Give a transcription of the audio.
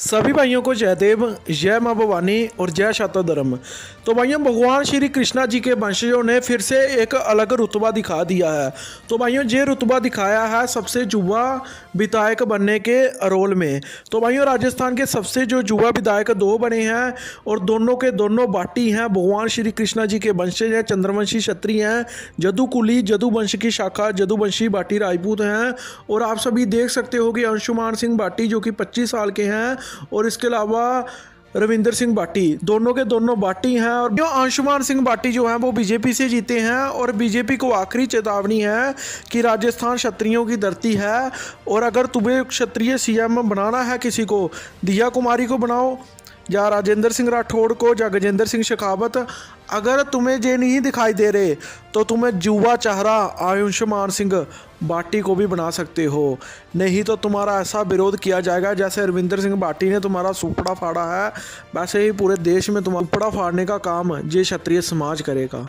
सभी भाइयों को जयदेव जय माँ भवानी और जय धर्म तो भाइयों भगवान श्री कृष्णा जी के वंशजों ने फिर से एक अलग रुतबा दिखा दिया है तो भाइयों ये रुतबा दिखाया है सबसे युवा विधायक बनने के रोल में तो भाइयों राजस्थान के सबसे जो युवा विधायक दो बने हैं और दोनों के दोनों बाटी हैं भगवान श्री कृष्णा जी के वंशज हैं चंद्रवंशी क्षत्रिय हैं जदुकुली जदुवंश की शाखा जदुवंशी बाटी राजपूत हैं और आप सभी देख सकते हो कि अंशुमान सिंह बाटी जो कि पच्चीस साल के हैं और इसके अलावा रविंदर सिंह बाटी दोनों के दोनों बाटी हैं और जो अंशुमान सिंह बाटी जो हैं वो बीजेपी से जीते हैं और बीजेपी को आखिरी चेतावनी है कि राजस्थान क्षत्रियों की धरती है और अगर तुम्हें क्षत्रिय सीएम बनाना है किसी को दिया कुमारी को बनाओ या राजेंद्र सिंह राठौड़ को या गजेंद्र सिंह शेखावत अगर तुम्हें ये नहीं दिखाई दे रहे तो तुम्हें जुवा चेहरा आयुष्मान सिंह बाटी को भी बना सकते हो नहीं तो तुम्हारा ऐसा विरोध किया जाएगा जैसे रविंदर सिंह बाटी ने तुम्हारा सुपड़ा फाड़ा है वैसे ही पूरे देश में तुम्हारा सुपड़ा फाड़ने का काम ये क्षत्रिय समाज करेगा